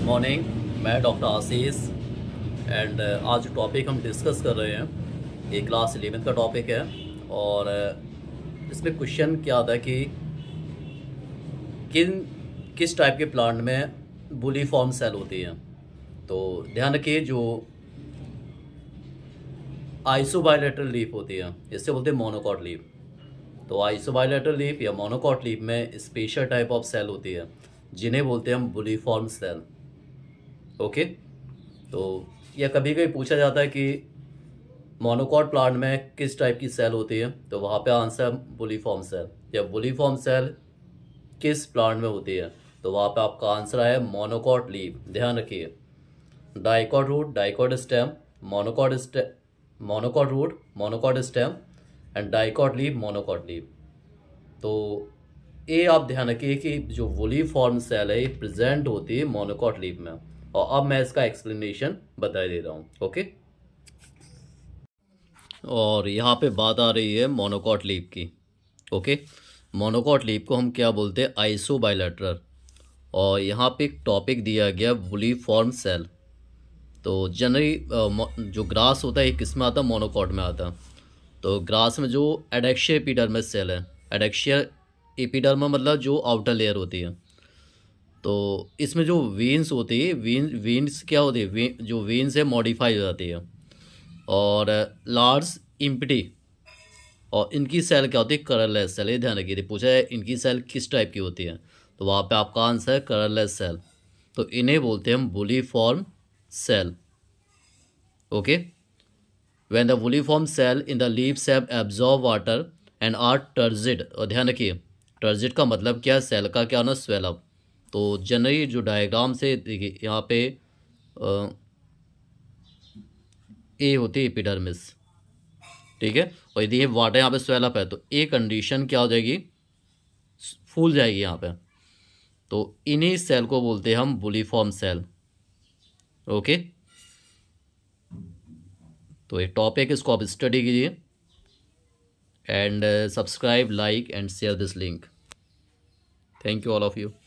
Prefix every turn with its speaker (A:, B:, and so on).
A: good morning मैं doctor Ashish and आज topic हम डिस्कस कर रहे हैं ये क्लास इलेवेंथ का टॉपिक है और uh, इसमें क्वेश्चन क्या था कि किन किस टाइप के प्लांट में बुली फॉर्म सेल होती है तो ध्यान रखिए जो आइसोबायोलेटरल लीफ होती है इससे बोलते हैं मोनोकॉट लीफ तो आइसोबायोलेटरल लीफ या मोनोकॉट लीफ में स्पेशल टाइप ऑफ सेल होती है जिन्हें बोलते हैं हम बुलीफॉर्म सेल ओके तो यह कभी कभी पूछा जाता है कि मोनोकॉट प्लांट में किस टाइप की सेल होती है तो वहाँ पे आंसर है बुलीफॉर्म सेल या बुलीफॉर्म सेल किस प्लांट में होती है तो वहाँ पे आपका आंसर है मोनोकॉट लीव ध्यान रखिए dicot root dicot stem monocot stem monocot root monocot stem and dicot leaf monocot leaf तो ये आप ध्यान रखिए कि जो वुली फॉर्म सेल है ये प्रेजेंट होती है मोनोकॉट लीव में और अब मैं इसका एक्सप्लेनेशन बता दे रहा हूँ ओके और यहाँ पे बात आ रही है मोनोकॉट लीप की ओके मोनोकॉट लीप को हम क्या बोलते हैं आइसो बायोलेटरल और यहाँ पे एक टॉपिक दिया गया वुली फॉर्म सेल तो जनरली जो ग्रास होता है एक किस में आता है मोनोकॉट में आता है तो ग्रास में जो एडेक्शिया एपीडर्मस सेल है एडेक्शिया एपीडर्मा मतलब जो आउटर लेयर होती है तो इसमें जो वेंस होते हैं वेन वेंस क्या होते हैं वे, जो वेंस है मॉडिफाई हो जाती है और लार्ज इम्पटी और इनकी सेल क्या होती है कलरलेस सेल ये ध्यान रखिए पूछा है इनकी सेल किस टाइप की होती है तो वहाँ पे आपका आंसर है कलरलेस सेल तो इन्हें बोलते हैं हम bulliform cell okay when the bulliform cell in the leaves have absorb water and are turgid और ध्यान रखिए टर्जिड का मतलब क्या है सेल का क्या होना स्वेलअप तो जनरली जो डायग्राम से देखिए यहाँ पे ए होती है एपिडर्मिस ठीक है और यदि ये वाटर यहाँ पे स्वेलअप है तो ए कंडीशन क्या हो जाएगी फूल जाएगी यहाँ पे तो इन्हीं सेल को बोलते हैं हम बुलीफॉर्म सेल ओके तो ये टॉपिक इसको आप स्टडी कीजिए and subscribe like and share this link thank you all of you